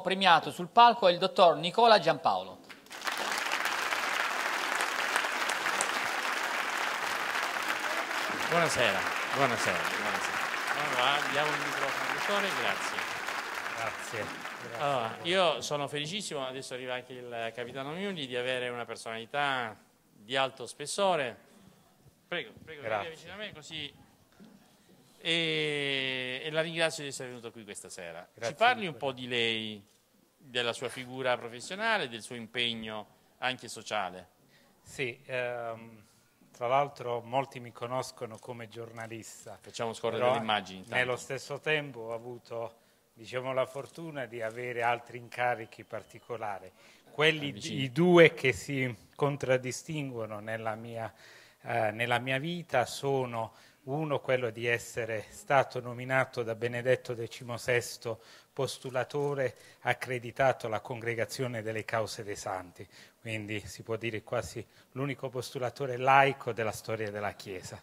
premiato sul palco è il dottor Nicola Giampaolo. Buonasera, buonasera. buonasera. Allora, diamo il microfono al dottore, grazie. Grazie. grazie. Allora, io sono felicissimo, adesso arriva anche il capitano Miuli, di avere una personalità di alto spessore. Prego, prego, vieni vicino a me così e, e la ringrazio di essere venuto qui questa sera. Grazie Ci parli un po' di lei, della sua figura professionale, del suo impegno anche sociale? Sì, ehm, tra l'altro molti mi conoscono come giornalista. Facciamo scorrere le immagini. Intanto. Nello stesso tempo ho avuto diciamo, la fortuna di avere altri incarichi particolari. Quelli, Avvicini. i due che si contraddistinguono nella mia, eh, nella mia vita sono uno, quello di essere stato nominato da Benedetto XVI postulatore accreditato alla Congregazione delle Cause dei Santi, quindi si può dire quasi l'unico postulatore laico della storia della Chiesa.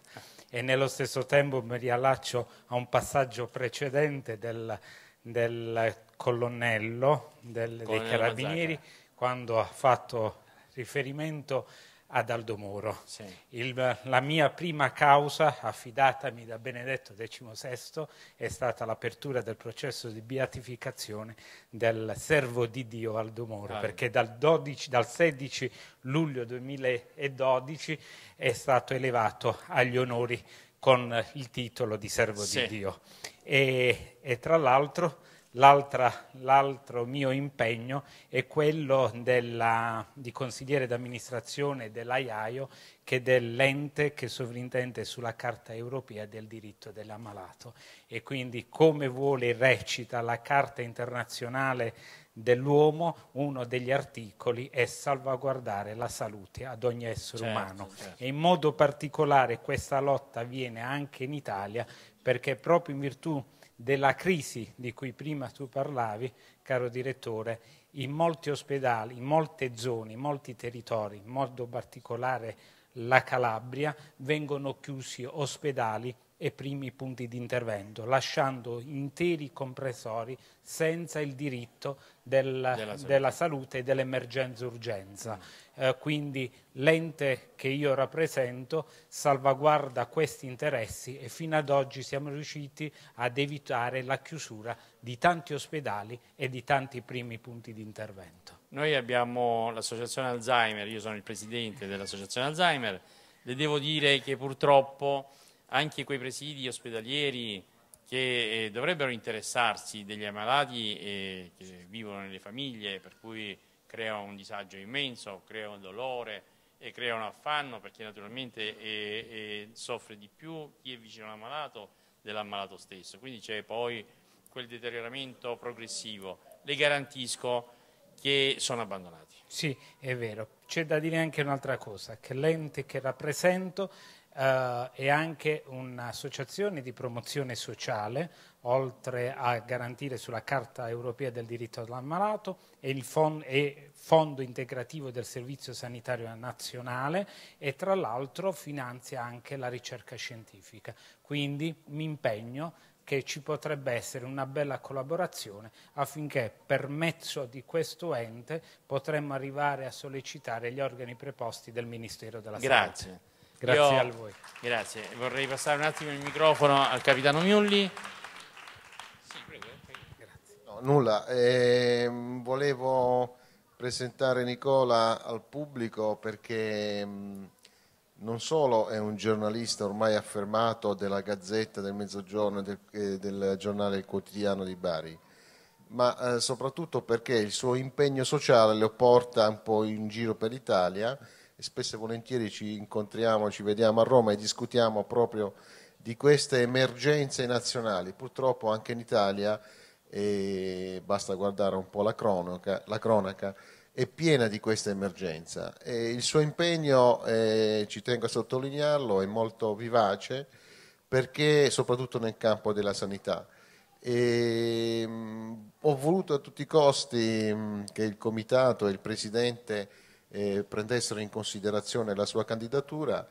E nello stesso tempo mi riallaccio a un passaggio precedente del, del colonnello del, dei carabinieri, Mazzara. quando ha fatto riferimento a ad Aldo Moro. Sì. Il, la mia prima causa affidatami da Benedetto XVI è stata l'apertura del processo di beatificazione del servo di Dio Aldo Moro, ah, perché dal, 12, dal 16 luglio 2012 è stato elevato agli onori con il titolo di servo sì. di Dio. E, e tra l'altro l'altro mio impegno è quello della, di consigliere d'amministrazione dell'AIAIO, che è dell'ente che sovrintende sulla Carta europea del diritto dell'ammalato. E quindi, come vuole e recita la Carta internazionale dell'uomo, uno degli articoli è salvaguardare la salute ad ogni essere certo, umano. Certo. E in modo particolare questa lotta avviene anche in Italia perché proprio in virtù della crisi di cui prima tu parlavi, caro direttore, in molti ospedali, in molte zone, in molti territori, in modo particolare la Calabria, vengono chiusi ospedali e primi punti di intervento, lasciando interi compressori senza il diritto del, della, salute. della, salute. e dell'emergenza-urgenza. Mm. Eh, quindi l'ente che io rappresento salvaguarda questi interessi e fino ad oggi siamo riusciti ad evitare la chiusura di tanti ospedali e di tanti primi punti di intervento. Noi abbiamo l'associazione Alzheimer, io sono il presidente dell'associazione Alzheimer, le devo dire che purtroppo anche quei presidi ospedalieri che eh, dovrebbero interessarsi degli ammalati eh, che vivono nelle famiglie, per cui crea un disagio immenso, crea un dolore, e crea un affanno, perché naturalmente eh, soffre di più chi è vicino all'ammalato dell'ammalato stesso. Quindi c'è poi quel deterioramento progressivo. Le garantisco che sono abbandonati. Sì, è vero. C'è da dire anche un'altra cosa, che l'ente che rappresento eh, è anche un'associazione di promozione sociale, oltre a garantire sulla Carta europea del diritto all'ammalato è il fond e Fondo integrativo del Servizio Sanitario Nazionale e tra l'altro finanzia anche la ricerca scientifica. Quindi mi impegno che ci potrebbe essere una bella collaborazione affinché per mezzo di questo ente potremmo arrivare a sollecitare gli organi preposti del Ministero della Grazie. Salute. Grazie Io, a voi. Grazie. Vorrei passare un attimo il microfono al capitano Miulli. Sì, prego. Eh, Grazie. No, nulla, eh, volevo presentare Nicola al pubblico perché mm, non solo è un giornalista ormai affermato della Gazzetta del Mezzogiorno e del, eh, del giornale Quotidiano di Bari, ma eh, soprattutto perché il suo impegno sociale lo porta un po' in giro per l'Italia e spesso e volentieri ci incontriamo, ci vediamo a Roma e discutiamo proprio di queste emergenze nazionali. Purtroppo anche in Italia, e basta guardare un po' la cronaca, la cronaca è piena di questa emergenza. E il suo impegno, eh, ci tengo a sottolinearlo, è molto vivace perché soprattutto nel campo della sanità. E, mh, mm, ho voluto a tutti i costi mh, mm, che il Comitato e il Presidente eh, prendessero in considerazione la sua candidatura,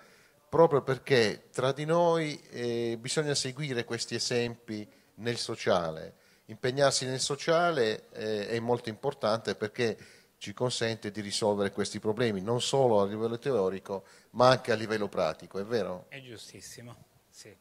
proprio perché tra di noi eh, bisogna seguire questi esempi nel sociale. Impegnarsi nel sociale eh, è molto importante perché ci consente di risolvere questi problemi, non solo a livello teorico, ma anche a livello pratico, è vero? È giustissimo, sì,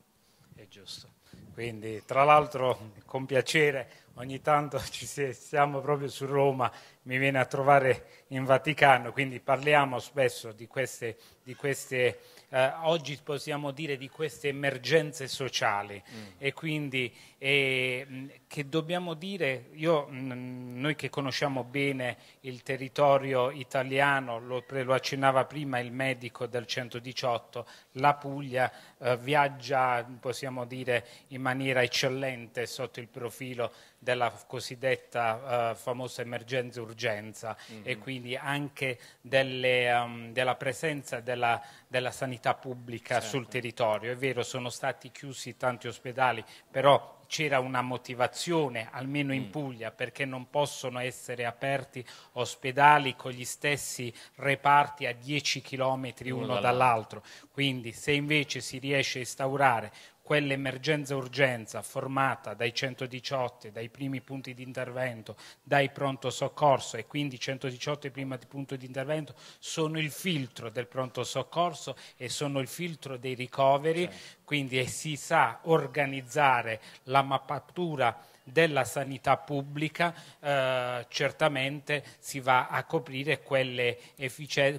è giusto. Quindi, tra l'altro, con piacere, ogni tanto ci siamo proprio su Roma, mi viene a trovare in Vaticano, quindi parliamo spesso di queste, di queste eh, oggi possiamo dire di queste emergenze sociali mm. e quindi eh, che dobbiamo dire, io, mh, mm, noi che conosciamo bene il territorio italiano, lo, lo, accennava prima il medico del 118, la Puglia eh, viaggia, possiamo dire, in maniera eccellente sotto il profilo della cosiddetta uh, famosa emergenza-urgenza mm-hmm. e quindi anche delle, um, della presenza della, della sanità pubblica certo. sul territorio. È vero, sono stati chiusi tanti ospedali, però c'era una motivazione, almeno in mm. Puglia, perché non possono essere aperti ospedali con gli stessi reparti a 10 km uno dall'altro. Quindi se invece si riesce a instaurare quell'emergenza-urgenza formata dai 118, dai primi punti di intervento, dai pronto soccorso e quindi 118 e prima di punto di intervento sono il filtro del pronto soccorso e sono il filtro dei ricoveri, sì. quindi si sa organizzare la mappatura della sanità pubblica eh, certamente si va a coprire quelle,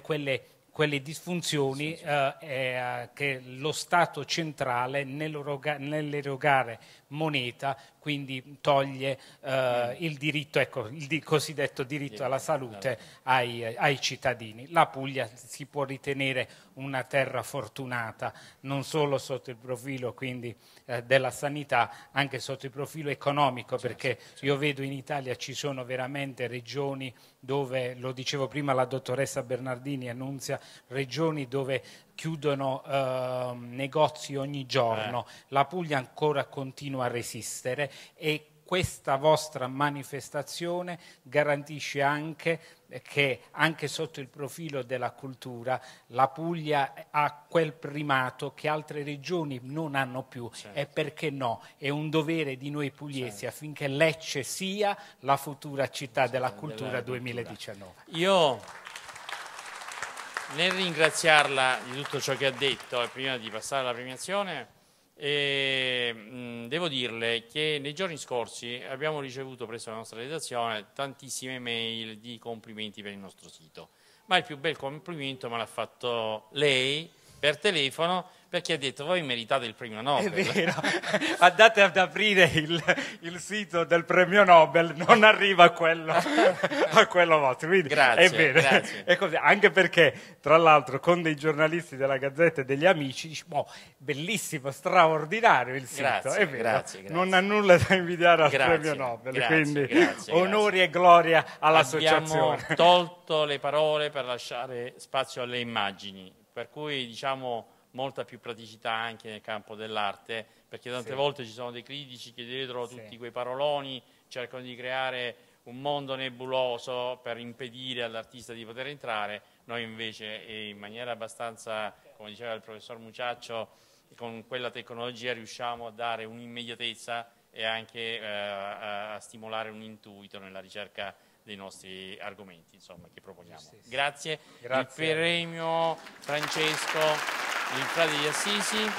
quelle quelle disfunzioni eh, eh, che lo Stato centrale nell'erogare moneta quindi toglie eh, mm. il diritto, ecco, il di, cosiddetto diritto alla salute ai, ai cittadini. La Puglia si può ritenere una terra fortunata, non solo sotto il profilo quindi, eh, della sanità, anche sotto il profilo economico, certo, perché certo. io vedo in Italia ci sono veramente regioni dove, lo dicevo prima la dottoressa Bernardini annunzia, regioni dove chiudono eh, negozi ogni giorno, eh. la Puglia ancora continua a resistere e questa vostra manifestazione garantisce anche che anche sotto il profilo della cultura la Puglia ha quel primato che altre regioni non hanno più certo. e perché no? È un dovere di noi pugliesi certo. affinché Lecce sia la futura città certo. della cultura della 2019. Io nel ringraziarla di tutto ciò che ha detto e prima di passare alla premiazione e, mh, devo dirle che nei giorni scorsi abbiamo ricevuto presso la nostra redazione tantissime mail di complimenti per il nostro sito, ma il più bel complimento me l'ha fatto lei per telefono perché ha detto voi meritate il premio Nobel. È vero, andate ad aprire il, il sito del premio Nobel, non arriva a quello, a quello vostro. Quindi grazie, è vero. Grazie. È così. Anche perché, tra l'altro, con dei giornalisti della Gazzetta e degli amici, diciamo, oh, bellissimo, straordinario il sito, grazie, è vero, grazie, non ha nulla da invidiare al premio Nobel, quindi onori e gloria all'associazione. Abbiamo tolto le parole per lasciare spazio alle immagini, per cui diciamo molta più praticità anche nel campo dell'arte, perché tante sì. volte ci sono dei critici che dietro sì. tutti quei paroloni cercano di creare un mondo nebuloso per impedire all'artista di poter entrare, noi invece in maniera abbastanza, come diceva il professor Muciaccio, con quella tecnologia riusciamo a dare un'immediatezza e anche eh, a stimolare un intuito nella ricerca dei nostri argomenti insomma, che proponiamo. Grazie. Grazie. Il premio Francesco il frate di Assisi,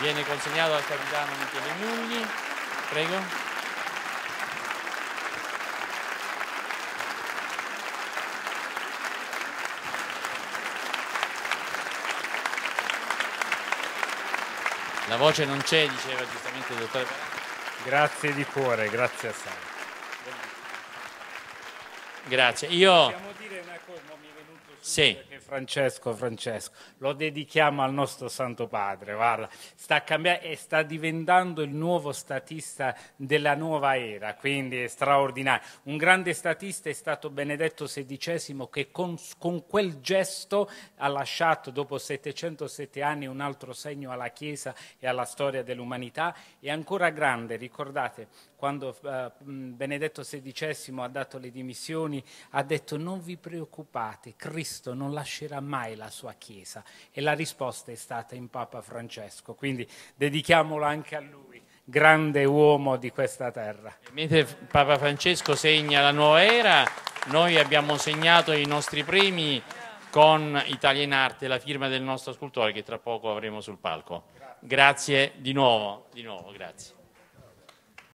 viene consegnato al capitano Michele Mugli. Prego. La voce non c'è, diceva giustamente il dottore. Grazie di cuore, grazie assai Grazie. Io... Possiamo dire una cosa, non mi è venuto sì. Francesco, Francesco, lo dedichiamo al nostro Santo Padre, guarda, sta cambiando e sta diventando il nuovo statista della nuova era, quindi è straordinario. Un grande statista è stato Benedetto XVI che con, con quel gesto ha lasciato dopo 707 anni un altro segno alla Chiesa e alla storia dell'umanità È ancora grande, ricordate, quando eh, mm, Benedetto XVI ha dato le dimissioni, ha detto non vi preoccupate, Cristo non lascerà mai la sua Chiesa e la risposta è stata in Papa Francesco, quindi dedichiamolo anche a lui, grande uomo di questa terra. Mentre Papa Francesco segna la nuova era, noi abbiamo segnato i nostri premi con Italia in Arte, la firma del nostro scultore che tra poco avremo sul palco. Grazie, grazie di nuovo, di nuovo grazie.